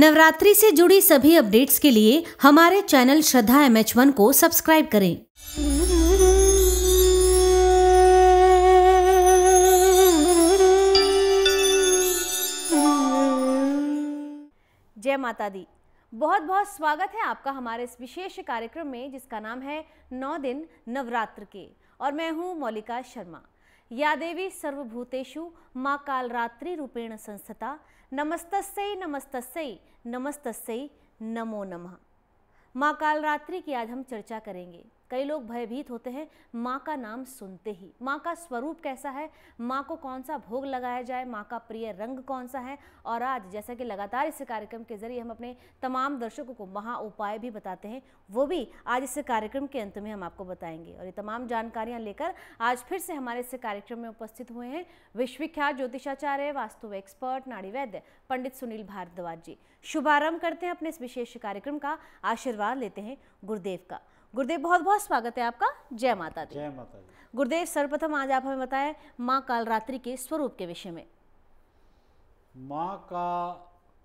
नवरात्रि से जुड़ी सभी अपडेट्स के लिए हमारे channel Shraddha M H one को सब्सक्राइब करें जय माता दी बहुत बहुत स्वागत है आपका हमारे इस विशेष कार्यक्रम में जिसका नाम है नौ दिन नवरात्र के और मैं हूँ मौलिका शर्मा या देवी सर्वभूतेषु माँ कालरात्रि रूपेण संस्था नमस्त नमस्तस्यई नमस्त नमो नमः माँ कालरात्रि की आज हम चर्चा करेंगे कई लोग भयभीत होते हैं माँ का नाम सुनते ही माँ का स्वरूप कैसा है माँ को कौन सा भोग लगाया जाए माँ का प्रिय रंग कौन सा है और आज जैसा कि लगातार इस कार्यक्रम के जरिए हम अपने तमाम दर्शकों को महा उपाय भी बताते हैं वो भी आज इस कार्यक्रम के अंत में हम आपको बताएंगे और ये तमाम जानकारियाँ लेकर आज फिर से हमारे इस कार्यक्रम में उपस्थित हुए हैं विश्वविख्यात ज्योतिषाचार्य वास्तु एक्सपर्ट नाड़ी वैद्य पंडित सुनील भारद्वाज जी शुभारंभ करते हैं अपने इस विशेष कार्यक्रम का आशीर्वाद लेते हैं गुरुदेव का गुरुदेव बहुत बहुत स्वागत है आपका जय माता दी जय माता दी गुरुदेव सर्वप्रथम आज आप हमें बताएं माँ कालरात्रि के स्वरूप के विषय में माँ का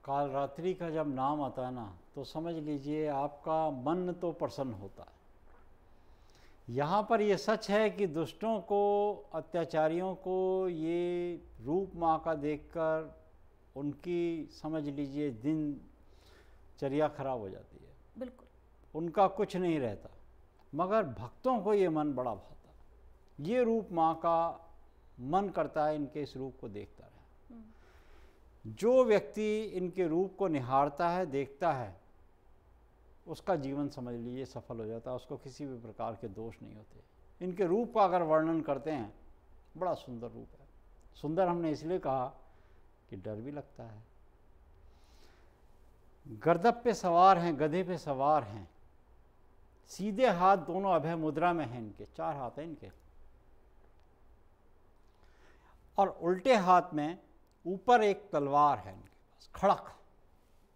कालरात्रि का जब नाम आता है ना तो समझ लीजिए आपका मन तो प्रसन्न होता है यहाँ पर यह सच है कि दुष्टों को अत्याचारियों को ये रूप माँ का देखकर उनकी समझ लीजिए दिनचर्या खराब हो जाती है बिल्कुल उनका कुछ नहीं रहता मगर भक्तों को ये मन बड़ा भाता ये रूप माँ का मन करता है इनके इस रूप को देखता रहे जो व्यक्ति इनके रूप को निहारता है देखता है उसका जीवन समझ लीजिए सफल हो जाता है उसको किसी भी प्रकार के दोष नहीं होते इनके रूप का अगर वर्णन करते हैं बड़ा सुंदर रूप है सुंदर हमने इसलिए कहा कि डर भी लगता है गर्दब पे सवार हैं गधे पे सवार हैं सीधे हाथ दोनों अभय मुद्रा में हैं इनके चार हाथ हैं इनके और उल्टे हाथ में ऊपर एक तलवार है इनके पास खड़क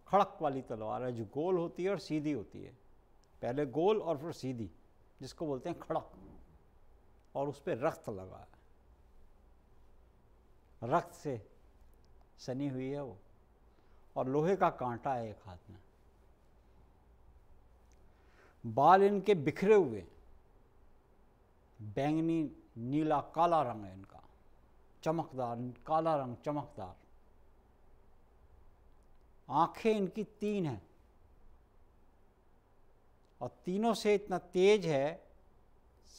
खड़क वाली तलवार है जो गोल होती है और सीधी होती है पहले गोल और फिर सीधी जिसको बोलते हैं खड़क और उस पर रक्त लगा है रक्त से सनी हुई है वो और लोहे का कांटा है एक हाथ में बाल इनके बिखरे हुए बैंगनी नीला काला रंग है इनका चमकदार काला रंग चमकदार आंखें इनकी तीन हैं और तीनों से इतना तेज है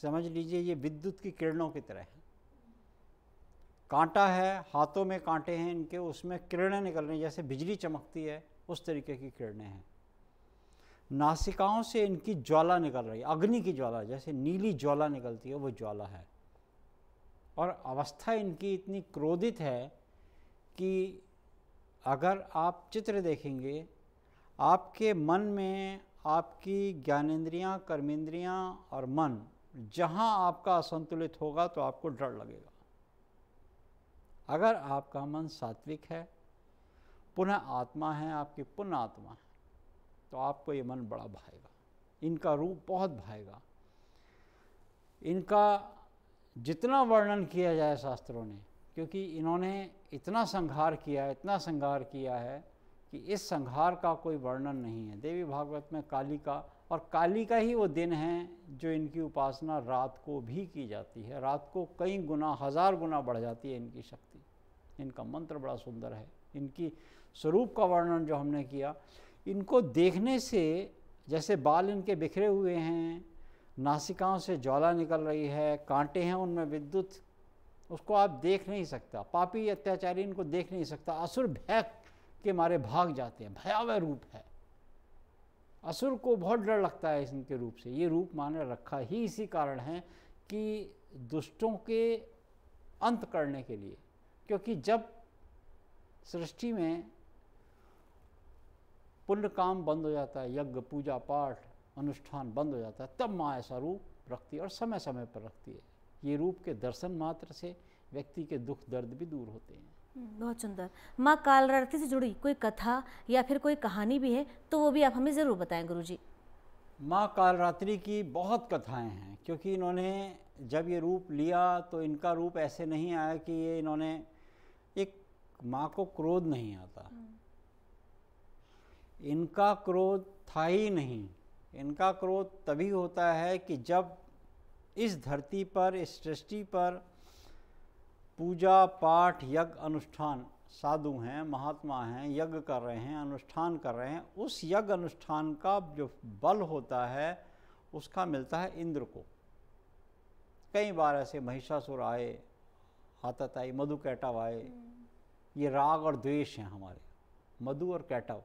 समझ लीजिए ये विद्युत की किरणों की तरह है कांटा है हाथों में कांटे हैं इनके उसमें किरणें निकल रही हैं जैसे बिजली चमकती है उस तरीके की किरणें हैं नासिकाओं से इनकी ज्वाला निकल रही है अग्नि की ज्वाला जैसे नीली ज्वाला निकलती है वो ज्वाला है और अवस्था इनकी इतनी क्रोधित है कि अगर आप चित्र देखेंगे आपके मन में आपकी ज्ञानेन्द्रियाँ कर्मेंद्रियाँ और मन जहाँ आपका असंतुलित होगा तो आपको डर लगेगा अगर आपका मन सात्विक है पुनः आत्मा है आपकी पुनः आत्मा है तो आपको ये मन बड़ा भाएगा इनका रूप बहुत भाएगा इनका जितना वर्णन किया जाए शास्त्रों ने क्योंकि इन्होंने इतना संहार किया है इतना संहार किया है कि इस संहार का कोई वर्णन नहीं है देवी भागवत में काली का और काली का ही वो दिन है जो इनकी उपासना रात को भी की जाती है रात को कई गुना हज़ार गुना बढ़ जाती है इनकी शक्ति इनका मंत्र बड़ा सुंदर है इनकी स्वरूप का वर्णन जो हमने किया इनको देखने से जैसे बाल इनके बिखरे हुए हैं नासिकाओं से ज्वाला निकल रही है कांटे हैं उनमें विद्युत उसको आप देख नहीं सकता पापी अत्याचारी इनको देख नहीं सकता असुर भय के मारे भाग जाते हैं भयावह रूप है असुर को बहुत डर लगता है इनके रूप से ये रूप माने रखा ही इसी कारण है कि दुष्टों के अंत करने के लिए क्योंकि जब सृष्टि में पुण्य काम बंद हो जाता है यज्ञ पूजा पाठ अनुष्ठान बंद हो जाता है तब माँ ऐसा रूप रखती है और समय समय पर रखती है ये रूप के दर्शन मात्र से व्यक्ति के दुख दर्द भी दूर होते हैं हम्म, बहुत सुंदर माँ कालरारती से जुड़ी कोई कथा या फिर कोई कहानी भी है तो वो भी आप हमें ज़रूर बताएं जी माँ कालरात्रि की बहुत कथाएं हैं क्योंकि इन्होंने जब ये रूप लिया तो इनका रूप ऐसे नहीं आया कि ये इन्होंने एक माँ को क्रोध नहीं आता हम्म। इनका क्रोध था ही नहीं इनका क्रोध तभी होता है कि जब इस धरती पर इस सृष्टि पर पूजा पाठ यज्ञ अनुष्ठान साधु हैं महात्मा हैं यज्ञ कर रहे हैं अनुष्ठान कर रहे हैं उस यज्ञ अनुष्ठान का जो बल होता है उसका मिलता है इंद्र को कई बार ऐसे महिषासुर आए हाथत आई मधु कैटव आए ये राग और द्वेष हैं हमारे मधु और कैटव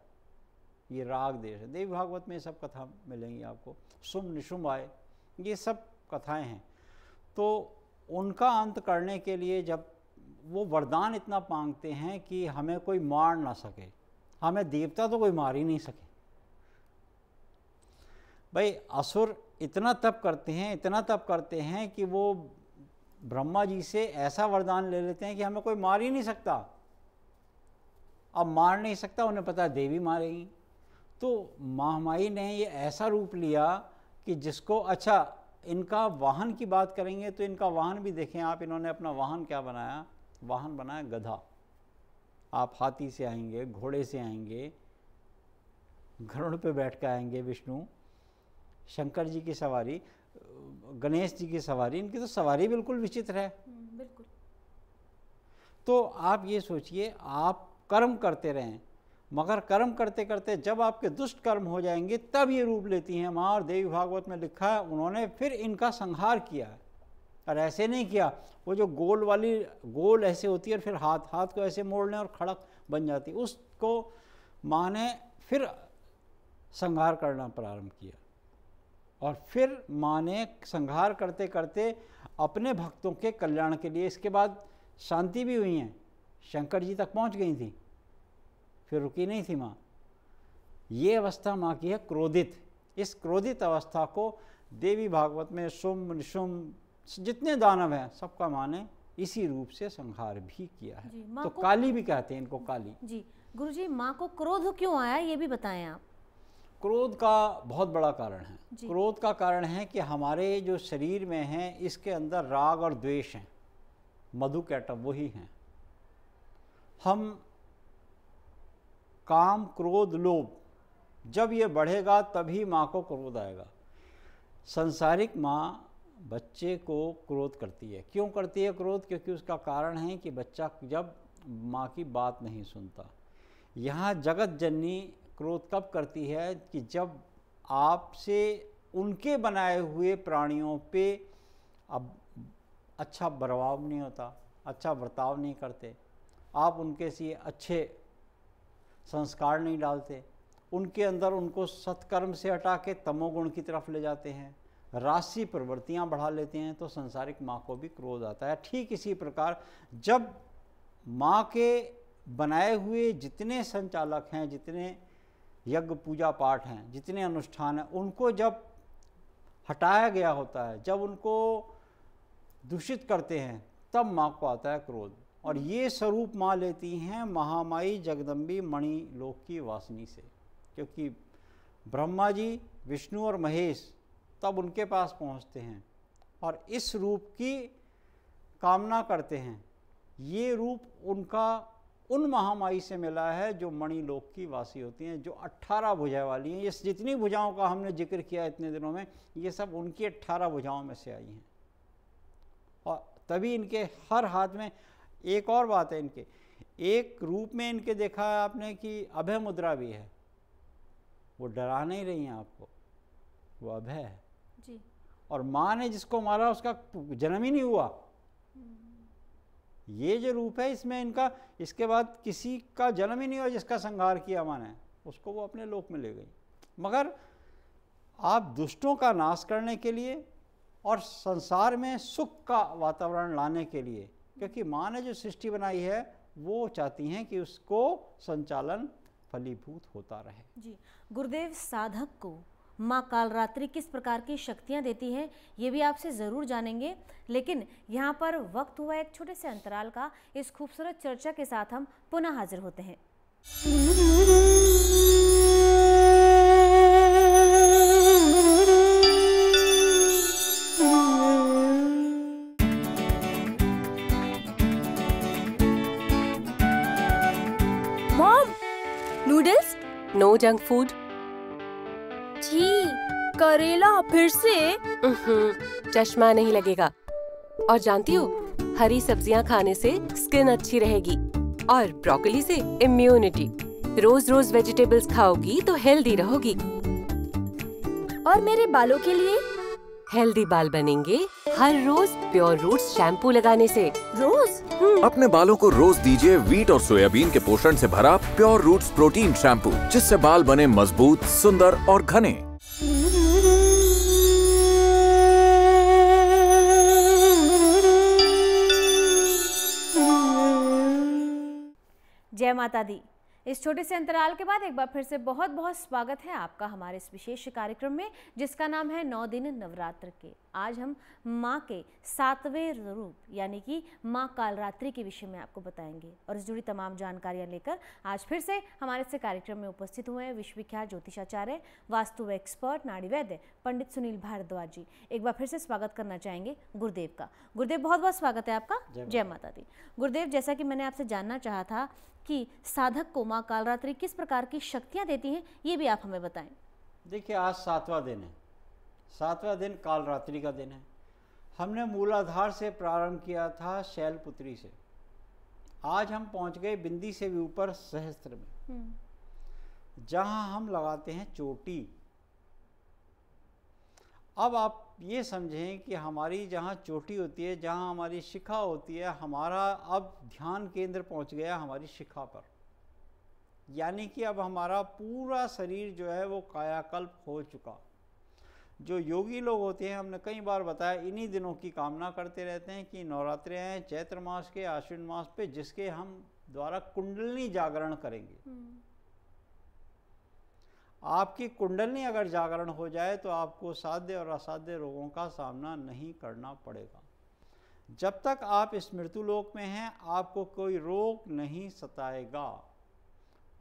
ये राग देश है देवी भागवत में सब कथा मिलेंगी आपको सुम निशुम आए ये सब कथाएं हैं तो उनका अंत करने के लिए जब वो वरदान इतना मांगते हैं कि हमें कोई मार ना सके हमें देवता तो कोई मार ही नहीं सके भाई असुर इतना तप करते हैं इतना तप करते हैं कि वो ब्रह्मा जी से ऐसा वरदान ले लेते हैं कि हमें कोई मार ही नहीं सकता अब मार नहीं सकता उन्हें पता देवी मारेगी तो महामारी ने ये ऐसा रूप लिया कि जिसको अच्छा इनका वाहन की बात करेंगे तो इनका वाहन भी देखें आप इन्होंने अपना वाहन क्या बनाया वाहन बनाया गधा आप हाथी से आएंगे घोड़े से आएंगे घरों पे बैठ कर आएंगे विष्णु शंकर जी की सवारी गणेश जी की सवारी इनकी तो सवारी बिल्कुल विचित्र है हम्म, बिल्कुल तो आप ये सोचिए आप कर्म करते रहें मगर कर्म करते करते जब आपके दुष्ट कर्म हो जाएंगे तब ये रूप लेती हैं माँ और देवी भागवत में लिखा है उन्होंने फिर इनका संहार किया है और ऐसे नहीं किया वो जो गोल वाली गोल ऐसे होती है और फिर हाथ हाथ को ऐसे मोड़ लें और खड़क बन जाती उसको माँ ने फिर संहार करना प्रारंभ किया और फिर माँ ने संहार करते करते अपने भक्तों के कल्याण के लिए इसके बाद शांति भी हुई हैं शंकर जी तक पहुँच गई थी फिर रुकी नहीं थी माँ ये अवस्था माँ की है क्रोधित इस क्रोधित अवस्था को देवी भागवत में सुम निशुम जितने दानव हैं सबका माँ ने इसी रूप से संहार भी किया है तो काली भी कहते हैं इनको काली जी गुरु जी माँ को क्रोध क्यों आया ये भी बताएं आप क्रोध का बहुत बड़ा कारण है क्रोध का कारण है कि हमारे जो शरीर में है इसके अंदर राग और द्वेष हैं मधु कैटअप वही हैं हम काम क्रोध लोभ जब ये बढ़ेगा तभी माँ को क्रोध आएगा संसारिक माँ बच्चे को क्रोध करती है क्यों करती है क्रोध क्योंकि उसका कारण है कि बच्चा जब माँ की बात नहीं सुनता यहाँ जगत जननी क्रोध कब करती है कि जब आपसे उनके बनाए हुए प्राणियों पे अब अच्छा बर्वाव नहीं होता अच्छा बर्ताव नहीं करते आप उनके से अच्छे संस्कार नहीं डालते उनके अंदर उनको सत्कर्म से हटा के तमोगुण की तरफ ले जाते हैं राशि प्रवृत्तियां बढ़ा लेते हैं तो संसारिक माँ को भी क्रोध आता है ठीक इसी प्रकार जब माँ के बनाए हुए जितने संचालक हैं जितने यज्ञ पूजा पाठ हैं जितने अनुष्ठान हैं उनको जब हटाया गया होता है जब उनको दूषित करते हैं तब माँ को आता है क्रोध और ये स्वरूप माँ लेती हैं महामाई जगदम्बी मणि लोक की वासनी से क्योंकि ब्रह्मा जी विष्णु और महेश तब उनके पास पहुँचते हैं और इस रूप की कामना करते हैं ये रूप उनका उन महामाई से मिला है जो मणिलोक की वासी होती हैं जो 18 भुजाएं वाली हैं ये जितनी भुजाओं का हमने जिक्र किया इतने दिनों में ये सब उनकी 18 भुजाओं में से आई हैं और तभी इनके हर हाथ में एक और बात है इनके एक रूप में इनके देखा है आपने कि अभय मुद्रा भी है वो डरा नहीं रही हैं आपको वो अभय है जी और माँ ने जिसको मारा उसका जन्म ही नहीं हुआ ये जो रूप है इसमें इनका इसके बाद किसी का जन्म ही नहीं हुआ जिसका संहार किया माँ ने उसको वो अपने लोक में ले गई मगर आप दुष्टों का नाश करने के लिए और संसार में सुख का वातावरण लाने के लिए क्योंकि माँ ने जो सृष्टि बनाई है वो चाहती हैं कि उसको संचालन फलीभूत होता रहे जी गुरुदेव साधक को माँ कालरात्रि किस प्रकार की शक्तियाँ देती है ये भी आपसे ज़रूर जानेंगे लेकिन यहाँ पर वक्त हुआ एक छोटे से अंतराल का इस खूबसूरत चर्चा के साथ हम पुनः हाजिर होते हैं जंक फूड जी करेला फिर से चश्मा नहीं लगेगा और जानती हो हरी सब्जियां खाने से स्किन अच्छी रहेगी और ब्रोकली से इम्यूनिटी रोज रोज वेजिटेबल्स खाओगी तो हेल्दी रहोगी और मेरे बालों के लिए हेल्दी बाल बनेंगे हर रोज प्योर रूट शैम्पू लगाने से रोज हम्म। अपने बालों को रोज दीजिए वीट और सोयाबीन के पोषण से भरा प्योर रूट्स प्रोटीन शैम्पू जिससे बाल बने मजबूत सुंदर और घने जय माता दी इस छोटे से अंतराल के बाद एक बार फिर से बहुत बहुत स्वागत है आपका हमारे इस विशेष कार्यक्रम में जिसका नाम है नौ दिन नवरात्र के आज हम माँ के सातवें रूप यानी कि माँ कालरात्रि के विषय में आपको बताएंगे और इस जुड़ी तमाम जानकारियाँ लेकर आज फिर से हमारे से कार्यक्रम में उपस्थित हुए हैं विश्वविख्यात ज्योतिषाचार्य वास्तु एक्सपर्ट नाड़ी वैद्य पंडित सुनील भारद्वाज जी एक बार फिर से स्वागत करना चाहेंगे गुरुदेव का गुरुदेव बहुत बहुत स्वागत है आपका जय माता दी गुरुदेव जैसा कि मैंने आपसे जानना चाहा था कि साधक को माँ कालरात्रि किस प्रकार की शक्तियाँ देती हैं ये भी आप हमें बताएं देखिए आज सातवां दिन है सातवां दिन काल रात्रि का दिन है हमने मूलाधार से प्रारंभ किया था शैलपुत्री से आज हम पहुंच गए बिंदी से भी ऊपर सहस्त्र में हम्म। जहां हम लगाते हैं चोटी अब आप ये समझें कि हमारी जहाँ चोटी होती है जहाँ हमारी शिखा होती है हमारा अब ध्यान केंद्र पहुंच गया हमारी शिखा पर यानी कि अब हमारा पूरा शरीर जो है वो कायाकल्प हो चुका जो योगी लोग होते हैं हमने कई बार बताया इन्हीं दिनों की कामना करते रहते हैं कि नवरात्रे हैं चैत्र मास के आश्विन मास पे जिसके हम द्वारा कुंडलनी जागरण करेंगे हम्म। आपकी कुंडलनी अगर जागरण हो जाए तो आपको साध्य और असाध्य रोगों का सामना नहीं करना पड़ेगा जब तक आप इस लोक में हैं आपको कोई रोग नहीं सताएगा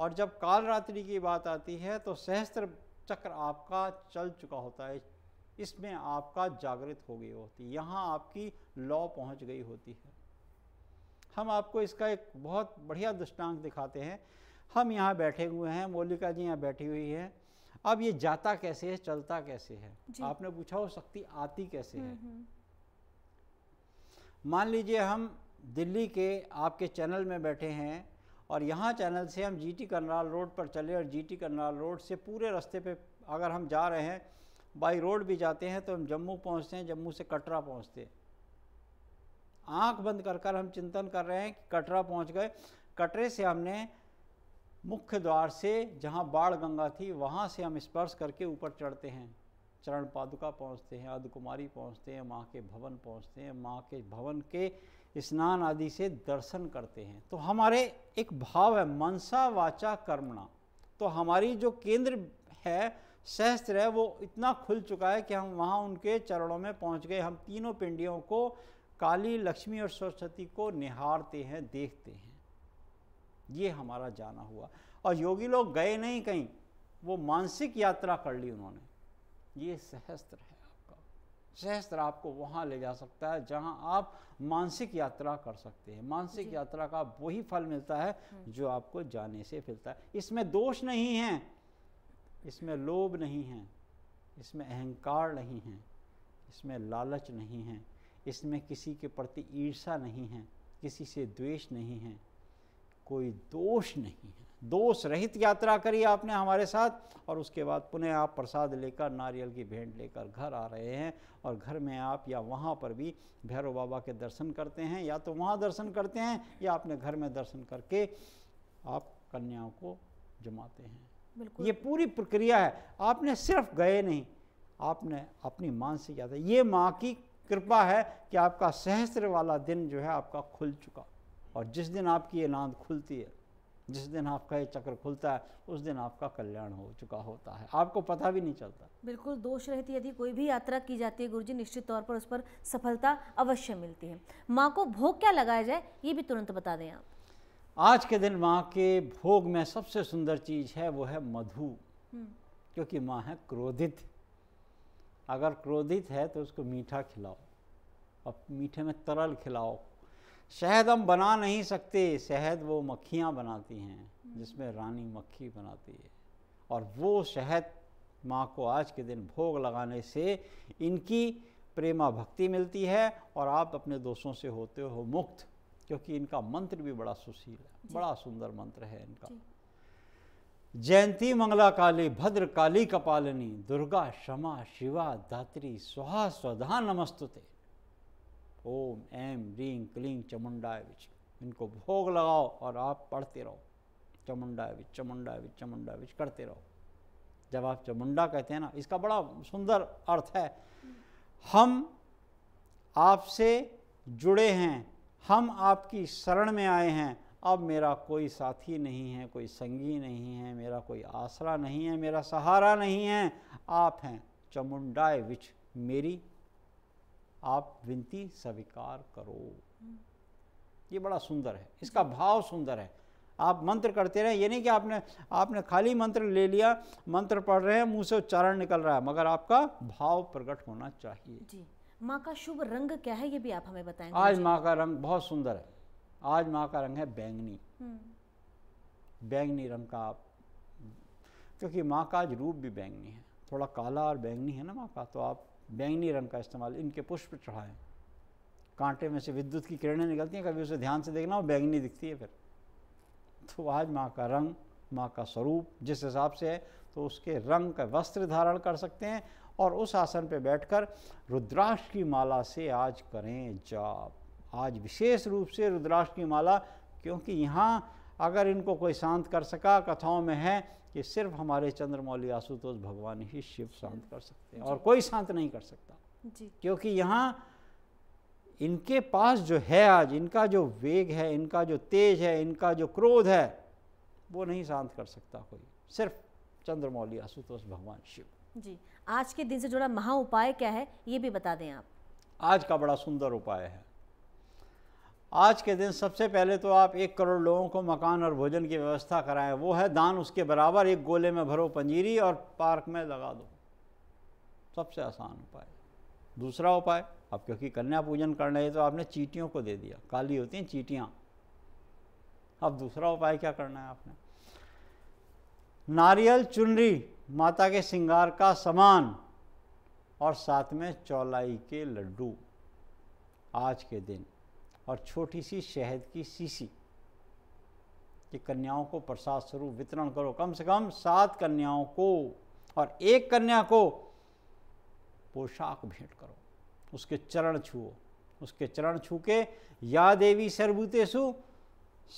और जब काल रात्रि की बात आती है तो सहस्त्र चक्र आपका चल चुका होता है इसमें आपका जागृत हो गई होती है यहाँ आपकी लॉ पहुँच गई होती है हम आपको इसका एक बहुत बढ़िया दृष्टांत दिखाते हैं हम यहाँ बैठे हुए हैं मौलिका जी यहाँ बैठी हुई है अब ये जाता कैसे है चलता कैसे है आपने पूछा वो शक्ति आती कैसे है हम्म, हम्म। मान लीजिए हम दिल्ली के आपके चैनल में बैठे हैं और यहाँ चैनल से हम जीटी करनाल रोड पर चले और जीटी करनाल रोड से पूरे रास्ते पे अगर हम जा रहे हैं बाई रोड भी जाते हैं तो हम जम्मू पहुँचते हैं जम्मू से कटरा पहुँचते आँख बंद कर कर हम चिंतन कर रहे हैं कि कटरा पहुँच गए कटरे से हमने मुख्य द्वार से जहाँ बाढ़ गंगा थी वहाँ से हम स्पर्श करके ऊपर चढ़ते हैं चरण पादुका पहुँचते हैं अर्धकुमारी पहुँचते हैं माँ के भवन पहुँचते हैं माँ के भवन के स्नान आदि से दर्शन करते हैं तो हमारे एक भाव है मनसा वाचा कर्मणा तो हमारी जो केंद्र है सहस्त्र है वो इतना खुल चुका है कि हम वहाँ उनके चरणों में पहुँच गए हम तीनों पिंडियों को काली लक्ष्मी और सरस्वती को निहारते हैं देखते हैं ये हमारा जाना हुआ और योगी लोग गए नहीं कहीं वो मानसिक यात्रा कर ली उन्होंने ये सहस्त्र है सहस्त्र आपको वहाँ ले जा सकता है जहाँ आप मानसिक यात्रा कर सकते हैं मानसिक यात्रा का वही फल मिलता है हम्म। जो आपको जाने से मिलता है इसमें दोष नहीं है इसमें लोभ नहीं है इसमें अहंकार नहीं है इसमें लालच नहीं है इसमें किसी के प्रति ईर्षा नहीं है किसी से द्वेष नहीं है कोई दोष नहीं है दोष रहित यात्रा करी आपने हमारे साथ और उसके बाद पुनः आप प्रसाद लेकर नारियल की भेंट लेकर घर आ रहे हैं और घर में आप या वहाँ पर भी भैरव बाबा के दर्शन करते हैं या तो वहाँ दर्शन करते हैं या अपने घर में दर्शन करके आप कन्याओं को जमाते हैं ये पूरी प्रक्रिया है आपने सिर्फ गए नहीं आपने अपनी माँ से किया था ये माँ की कृपा है कि आपका सहस्त्र वाला दिन जो है आपका खुल चुका और जिस दिन आपकी ये नांद खुलती है जिस दिन आपका ये चक्र खुलता है उस दिन आपका कल्याण हो चुका होता है आपको पता भी नहीं चलता बिल्कुल दोष रहती यदि कोई भी यात्रा की जाती है गुरु जी निश्चित तौर पर उस पर सफलता अवश्य मिलती है माँ को भोग क्या लगाया जाए ये भी तुरंत बता दें आप आज के दिन माँ के भोग में सबसे सुंदर चीज़ है वो है मधु हम्म। क्योंकि माँ है क्रोधित अगर क्रोधित है तो उसको मीठा खिलाओ और मीठे में तरल खिलाओ शहद हम बना नहीं सकते शहद वो मक्खियाँ बनाती हैं जिसमें रानी मक्खी बनाती है और वो शहद माँ को आज के दिन भोग लगाने से इनकी प्रेमा भक्ति मिलती है और आप अपने दोस्तों से होते हो मुक्त क्योंकि इनका मंत्र भी बड़ा सुशील है बड़ा सुंदर मंत्र है इनका जयंती मंगला काली भद्र काली कपालिनी दुर्गा क्षमा शिवा धात्री स्वाहा स्वधा नमस्तुते ओम एम रीम क्लीम चमुंडा विच इनको भोग लगाओ और आप पढ़ते रहो चमुंडा विच चमुंडा विच चमुंडा विच करते रहो जब आप चमुंडा कहते हैं ना इसका बड़ा सुंदर अर्थ है हम आपसे जुड़े हैं हम आपकी शरण में आए हैं अब मेरा कोई साथी नहीं है कोई संगी नहीं है मेरा कोई आसरा नहीं है मेरा सहारा नहीं है आप हैं चमुंडाए विच मेरी आप विनती स्वीकार करो ये बड़ा सुंदर है इसका भाव सुंदर है आप मंत्र करते रहे ये नहीं कि आपने आपने खाली मंत्र ले लिया मंत्र पढ़ रहे हैं मुंह से उच्चारण निकल रहा है मगर आपका भाव प्रकट होना चाहिए जी माँ का शुभ रंग क्या है ये भी आप हमें बताएंगे आज माँ का रंग बहुत सुंदर है आज माँ का रंग है बैंगनी हम्म। बैंगनी रंग का आप क्योंकि माँ का आज रूप भी बैंगनी है थोड़ा काला और बैंगनी है ना माँ का तो आप बैंगनी रंग का इस्तेमाल इनके पुष्प चढ़ाएं कांटे में से विद्युत की किरणें निकलती हैं कभी उसे ध्यान से देखना वो बैंगनी दिखती है फिर तो आज माँ का रंग माँ का स्वरूप जिस हिसाब से है तो उसके रंग का वस्त्र धारण कर सकते हैं और उस आसन पर बैठकर रुद्राक्ष की माला से आज करें जाप आज विशेष रूप से रुद्राक्ष की माला क्योंकि यहाँ अगर इनको कोई शांत कर सका कथाओं में है कि सिर्फ हमारे चंद्रमौली आशुतोष भगवान ही शिव शांत कर सकते हैं और कोई शांत नहीं कर सकता जी क्योंकि यहाँ इनके पास जो है आज इनका जो वेग है इनका जो तेज है इनका जो क्रोध है वो नहीं शांत कर सकता कोई सिर्फ चंद्रमौली आशुतोष भगवान शिव जी आज के दिन से जुड़ा महा उपाय क्या है ये भी बता दें आप आज का बड़ा सुंदर उपाय है आज के दिन सबसे पहले तो आप एक करोड़ लोगों को मकान और भोजन की व्यवस्था कराएं वो है दान उसके बराबर एक गोले में भरो पंजीरी और पार्क में लगा दो सबसे आसान उपाय दूसरा उपाय अब क्योंकि कन्या पूजन करना है तो आपने चीटियों को दे दिया काली होती हैं चीटियाँ अब दूसरा उपाय क्या करना है आपने नारियल चुनरी माता के सिंगार का सामान और साथ में चौलाई के लड्डू आज के दिन और छोटी सी शहद की सीसी कि कन्याओं को प्रसाद स्वरूप वितरण करो कम से कम सात कन्याओं को और एक कन्या को पोशाक भेंट करो उसके चरण छुओ उसके चरण छू के या देवी सर्वभूतेषु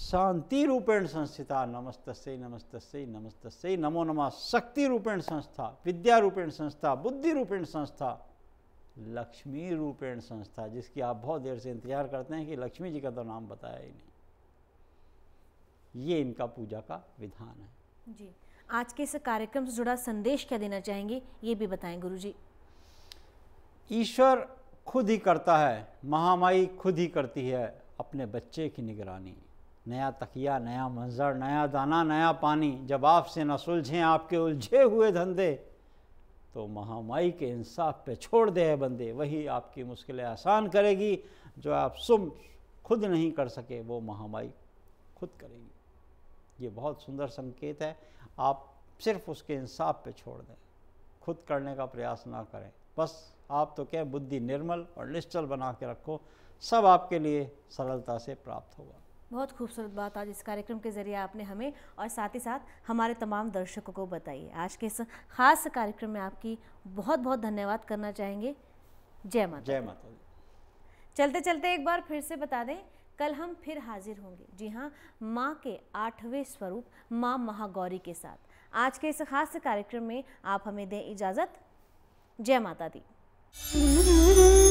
शांति रूपेण संस्थिता नमस्त नमस्त नमस्त नमो नमा शक्ति रूपेण संस्था विद्या रूपेण संस्था बुद्धि रूपेण संस्था लक्ष्मी रूपेण संस्था जिसकी आप बहुत देर से इंतजार करते हैं कि लक्ष्मी जी का तो नाम बताया ही नहीं ये इनका पूजा का विधान है जी आज के इस कार्यक्रम से जुड़ा संदेश क्या देना चाहेंगे ये भी बताएं गुरु जी ईश्वर खुद ही करता है महामाई खुद ही करती है अपने बच्चे की निगरानी नया तकिया नया मंजर नया दाना नया पानी जब आपसे न सुलझें आपके उलझे हुए धंधे तो महामाई के इंसाफ पे छोड़ दे बंदे वही आपकी मुश्किलें आसान करेगी जो आप सुम खुद नहीं कर सके वो महामाई खुद करेगी ये बहुत सुंदर संकेत है आप सिर्फ उसके इंसाफ पे छोड़ दें खुद करने का प्रयास ना करें बस आप तो क्या बुद्धि निर्मल और निश्चल बना के रखो सब आपके लिए सरलता से प्राप्त होगा बहुत खूबसूरत बात आज इस कार्यक्रम के ज़रिए आपने हमें और साथ ही साथ हमारे तमाम दर्शकों को बताई आज के इस खास कार्यक्रम में आपकी बहुत बहुत धन्यवाद करना चाहेंगे जय माता जय माता चलते चलते एक बार फिर से बता दें कल हम फिर हाजिर होंगे जी हाँ माँ के आठवें स्वरूप माँ महागौरी के साथ आज के इस खास कार्यक्रम में आप हमें दें इजाज़त जय माता दी